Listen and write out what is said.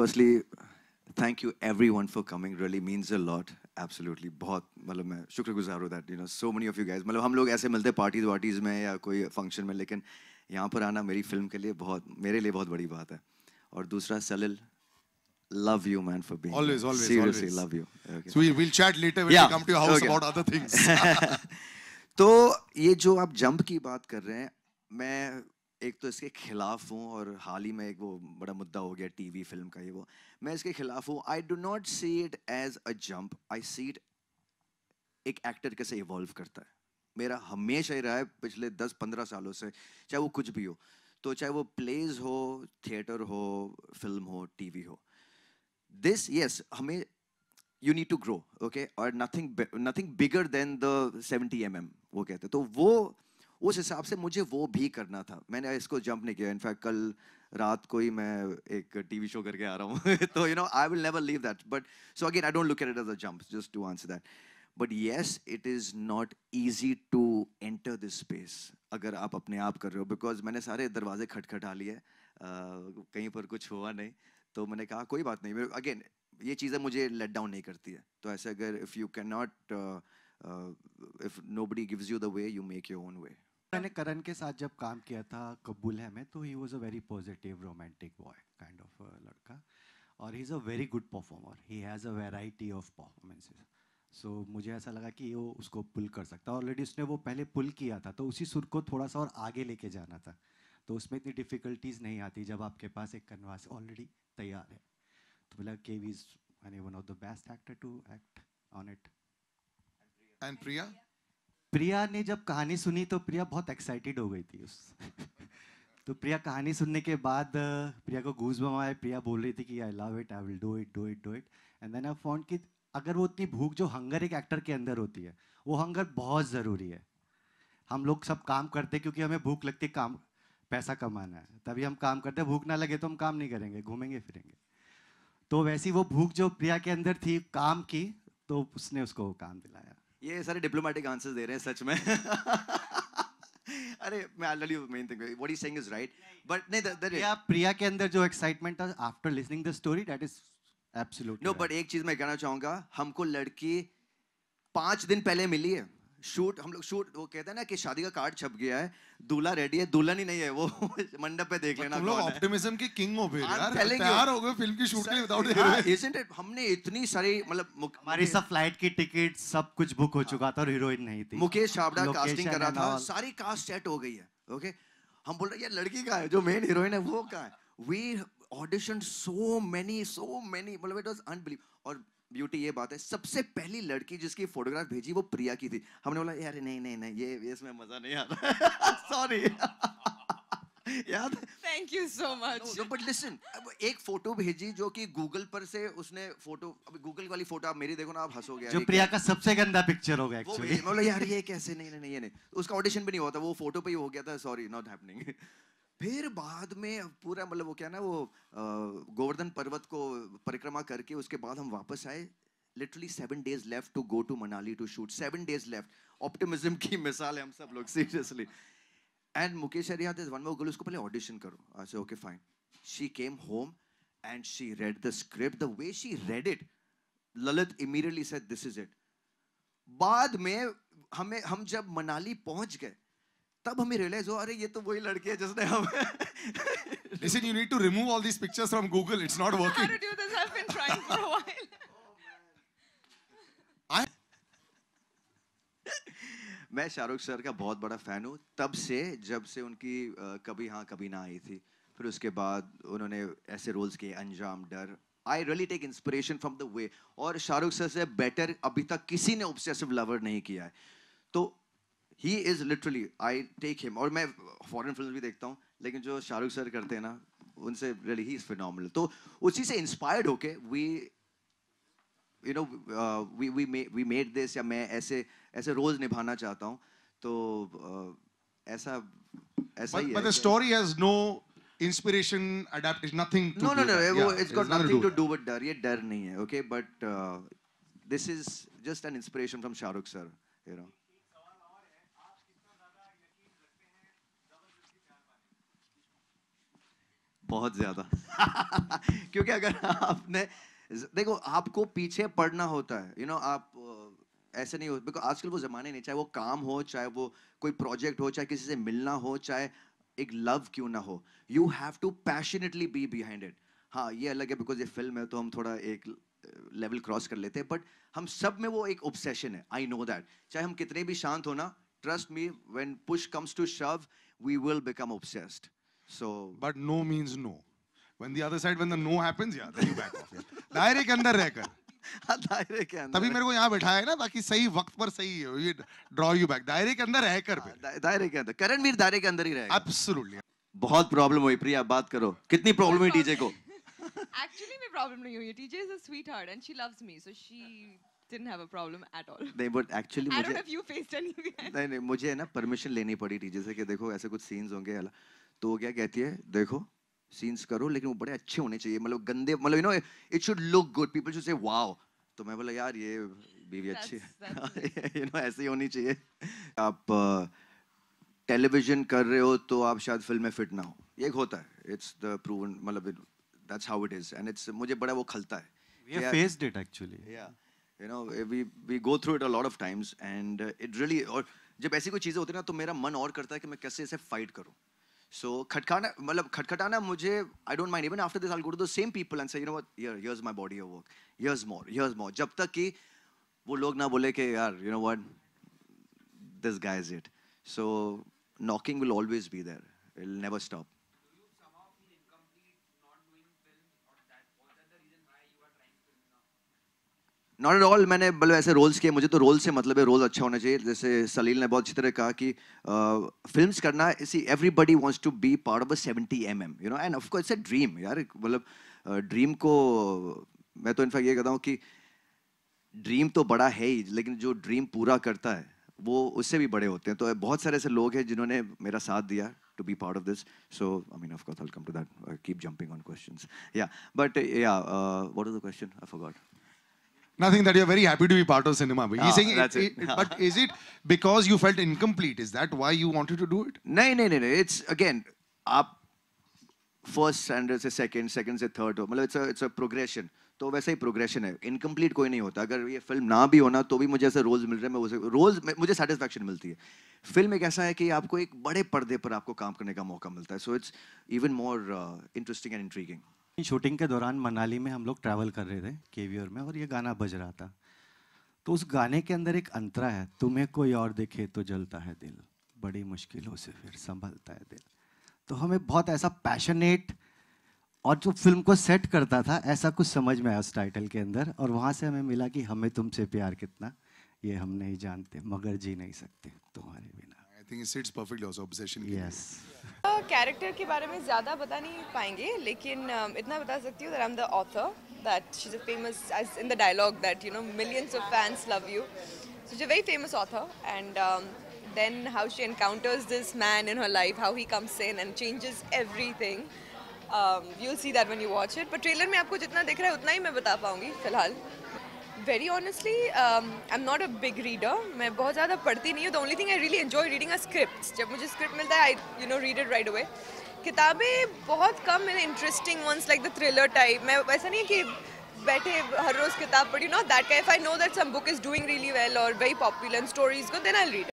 firstly, thank you everyone for coming. Really means a lot. Absolutely, बहुत मतलब मैं शुक्रगुजार हूँ that you know so many of you guys. मतलब हम लोग ऐसे मिलते parties parties में या कोई function में लेकिन यहाँ पर आना मेरी film के लिए बहुत मेरे लिए बहुत बड़ी बात है और दूसरा सलील love you man for being always always seriously always. love you okay. so we will chat later when yeah. we come to your house okay. about other things तो ये जो आप jump की बात कर रहे हैं मैं एक तो इसके खिलाफ हूँ और हाल ही में एक वो बड़ा मुद्दा हो गया टीवी फिल्म का ये वो मैं इसके खिलाफ हूँ I do not see it as a jump I see it एक एक्टर कैसे इवॉल्व करता है मेरा हमेशा ही रहा है पिछले दस पंद्रह सालों से चाहे वो कुछ भी हो तो चाहे वो प्लेज हो थिएटर हो फिल्म हो टीवी हो दिस यस हमें you need to grow okay और nothing nothing bigger than the seventy m वो कहते हैं तो वो उस हिसाब से मुझे वो भी करना था मैंने इसको जंप नहीं किया इनफैक्ट कल रात को ही मैं एक टीवी शो करके आ रहा हूँ तो you know I will never leave that but so again I don't look at it as a jump just to answer that but yes it is not easy to enter this space अगर आप अपने आप कर रहे हो because मैंने सारे दरवाजे खटखटा लिए कहीं पर कुछ हुआ नहीं तो मैंने कहा कोई बात नहीं अगेन ये चीज़ें मुझे लेट डाउन नहीं करती है तो ऐसे अगर if you can not if nobody gives you the way you make your own way मैंने करण के साथ जब काम किया था कबूल है मैं तो he was a very positive romantic boy kind of लड़का और he is a very good performer he has a variety of performances so मुझे ऐसा लगा कि वो उसको पुल कर सकता है ऑलरेडी उसने वो पहले पुल किया था तो उसी सुर को थोड़ा सा और आगे लेके जाना था तो उसमें इतनी डिफ़िकल्टीज़ नहीं आती जब आपके पास एक कन्वास ऑलरेडी तैयार है तो बोला के we is one of the best actor to act on it and Priya Priya ने जब कहानी सुनी तो प्रिया बहुत एक्साइटेड हो गई थी उस तो प्रिया कहानी सुनने के बाद प्रिया को घूस बमाए प्रिया बोल रही थी कि I love it I will do it do it do it and then I found कि अगर वो इतनी भूख जो हंगर एक एक्टर के अंदर होती है वो हंगर बहुत ज़रूरी है हम लोग सब काम करते क्योंकि हमें भूख लगती काम पैसा कमाना है तभी हम काम करते भूख ना लगे तो हम काम नहीं करेंगे घूमेंगे फिरेंगे तो वैसी वो भूख जो प्रिया के अंदर थी काम की तो उसने उसको वो काम दिलाया ये सारे डिप्लोमेटिक आंसर्स दे रहे हैं सच में अरे मैं main thing what is saying is right but नहीं प्रिया प्रिया के अंदर जो एक्साइटमेंट था after listening the story that is absolutely no but एक चीज मैं कहना चाहूंगा हमको लड़की पांच दिन पहले मिली है शूट हम लोग शूट वो कहते हैं ना कि शादी का कार्ड छप गया है दूल्हा रेडी है दूल्हा नहीं है वो मंडप पे देख लेना तुम लोग ऑप्टिमिज्म के किंग हो फिर यार तैयार हो गए फिल्म की शूट विदाउट इजंट इट हमने इतनी सारी मतलब हमारी सब फ्लाइट की टिकट सब कुछ बुक हो चुका था और हीरोइन नहीं थी मुकेश छाबड़ा कास्टिंग कर रहा था सारी कास्ट सेट हो गई है ओके हम बोल रहे यार लड़की का है जो मेन हीरोइन है वो का है we audition so many so many मतलब इट वाज अनबिलीव और ब्यूटी ये बात है सबसे पहली लड़की जिसकी फोटोग्राफ भेजी वो प्रिया की थी हमने बोला यार नहीं नहीं नहीं ये, इसमें मजा नहीं आ रहा सॉरी याद thank you so much but listen एक फोटो भेजी जो कि गूगल पर से उसने फोटो अभी गूगल वाली फोटो आप मेरी देखो ना आप हंसोगे जो प्रिया का सबसे गंदा पिक्चर होगा एक्चुअली मैं बोला यार ये कैसे नहीं नहीं ये नहीं उसका ऑडिशन भी नहीं हुआ था वो फोटो पे ही हो गया था सॉरी नॉट हैपनिंग फिर बाद में पूरा मतलब वो क्या ना वो गोवर्धन पर्वत को परिक्रमा करके उसके बाद हम वापस आए literally seven days left to go to Manali to shoot seven days left optimism की मिसाल है हम सब लोग सीरियसली एंड मुकेश अरिया इज वन मोर गर्ल उसको पहले ऑडिशन करो I say okay fine she came home and she read the script the way she read it Lalit immediately said this is it बाद में हमें हम जब मनाली पहुंच गए तब हमें रियलाइज हो अरे ये तो वही लड़की है जिसने हम listen you need to remove all these pictures from Google it's not working I do this I I've been trying for a while. Oh, मैं शाहरुख सर का बहुत बड़ा फैन हूँ तब से जब से उनकी कभी हाँ कभी ना आई थी फिर उसके बाद उन्होंने ऐसे रोल्स किए Anjaam Darr I really take inspiration from the way और शाहरुख सर से बेटर अभी तक किसी ने ऑब्सेसिव लवर नहीं किया है तो he is literally I take him और मैं फॉरन फिल्म भी देखता हूँ लेकिन जो शाहरुख सर करते हैं ना उनसे रेडी ही इज फिनल तो उसी से इंस्पायर्ड होके we you know we made this या मैं ऐसे ऐसे रोल निभाना चाहता हूँ तो uh, ऐसा ऐसा but, he story has no inspiration nothing no no no it's got nothing to do but Darr ये डर नहीं है okay but this is just an inspiration from Shahrukh sir you know बहुत ज़्यादा क्योंकि अगर आपने देखो आपको पीछे पढ़ना होता है यू you नो know, आप ऐसे नहीं हो बिकॉज आजकल वो ज़माने नहीं चाहे वो काम हो चाहे वो कोई प्रोजेक्ट हो चाहे किसी से मिलना हो चाहे एक लव क्यों ना हो you have to passionately be behind it हाँ ये अलग है बिकॉज ये फिल्म है तो हम थोड़ा एक लेवल क्रॉस कर लेते हैं बट हम सब में वो एक ऑब्सेशन है आई नो दैट चाहे हम कितने भी शांत हो ना trust me when push comes to shove we will become obsessed So, but no means no. When the other side, when the no happens, yeah, then you back off. दायरे के अंदर रहकर दायरे के अंदर तभी मेरे को यहाँ है ना ताकि सही वक्त पर सही ये ड्रॉ यू बैक दायरे के अंदर रहकर दायरे के अंदर करण वीर दायरे के अंदर ही रहेगा absolutely बहुत प्रॉब्लम हुई प्रिया बात करो कितनी प्रॉब्लम हुई डीजे को actually में प्रॉब्लम नहीं हुई DJ is a sweetheart and she loves me so she didn't have a problem at all. नहीं but actually I don't know if you faced any. नहीं नहीं मुझे ना परमिशन लेनी पड़ी डीजे से कि देखो ऐसे कुछ सीन्स होंगे तो वो क्या कहती है देखो सीन्स करो लेकिन वो बड़े अच्छे होने चाहिए मतलब गंदे मतलब you know it should look good people should say wow तो मैं बोला यार ये बीवी अच्छी है यू नो ऐसे ही होनी चाहिए आप टेलीविजन कर रहे हो तो आप शायद फिल्म में फिट ना हो ये एक होता है इट्स द प्रूवन मतलब that's how it is and it's मुझे बड़ा वो खलता है we have faced it actually या you know we we go through it a lot of times and it really और जब ऐसी कोई चीज़ें होती है ना तो मेरा मन और करता है कि मैं कैसे इसे फाइट करूं So khatkana, malab, khatkatana mujhe, I don't mind. Even after this, I'll go to the same people and say, you know what, Here, here's my body of work. Here's more, here's more. Jab tak ki wo log na bole ke, yaar, you know what, this guy is it. So knocking will always be there. It'll never stop. Not at all मैंने मतलब ऐसे roles किए मुझे तो role से मतलब है role अच्छा होना चाहिए जैसे सलील ने बहुत अच्छी तरह कहा कि फिल्म uh, करना इसी everybody wants to be part of a seventy M M you know and of course it's a dream यार मतलब ड्रीम uh, को मैं तो इनफैक्ट ये कहता हूँ कि ड्रीम तो बड़ा है ही लेकिन जो ड्रीम पूरा करता है वो उससे भी बड़े होते हैं तो बहुत सारे ऐसे लोग हैं जिन्होंने मेरा साथ दिया to be part of this so I mean of course, I'll come to that. I uh, keep jumping on questions. Yeah, but uh, yeah, uh, what was Nothing that you're very happy to be part of cinema. But, he's ah, saying it, it. It, but is it because you felt incomplete? Is that why you wanted to do it? No, no, no, no. It's again, up first standard से second third. से third हो मतलब it's it's a progression तो वैसे ही progression है incomplete कोई नहीं होता अगर ये फिल्म ना भी होना तो भी मुझे ऐसे रोल्स मिल रहे हैं मैं उसे रोल्स मुझे सेटिस्फैक्शन मिलती है फिल्म एक ऐसा है कि आपको एक बड़े पर्दे पर आपको काम करने का मौका मिलता है so it's even more interesting and intriguing अपनी शूटिंग के दौरान मनाली में हम लोग ट्रैवल कर रहे थे केवीआर में और ये गाना बज रहा था तो उस गाने के अंदर एक अंतरा है तुम्हें कोई और देखे तो जलता है दिल बड़ी मुश्किलों से फिर संभलता है दिल तो हमें बहुत ऐसा पैशनेट और जो फिल्म को सेट करता था ऐसा कुछ समझ में आया उस टाइटल के अंदर और वहाँ से हमें मिला कि हमें तुमसे प्यार कितना ये हम नहीं जानते मगर जी नहीं सकते तुम्हारे बिना think it's perfect also obsession yes character के बारे में ज़्यादा बता नहीं पाएंगे लेकिन um, इतना बता सकती हूँ that I am the author that she is a famous as in the dialogue that you know millions of fans love you so is a very famous author and then how she encounters this man in her life how he comes in and changes everything. Um, you'll see that when you watch it. But trailer में आपको जितना दिख रहा है उतना ही मैं बता पाऊंगी फिलहाल very honestly I am not a big reader मैं बहुत ज़्यादा पढ़ती नहीं हूँ the only thing I really enjoy reading a script जब मुझे स्क्रिप्ट मिलता है I you know read it right away किताबें बहुत कम मेरे interesting ones like the thriller type मैं वैसा नहीं है कि बैठे हर रोज़ किताब पढ़ी not that if I know that some book is doing really well और वेरी पॉपुलर स्टोरीज को देन आई रीड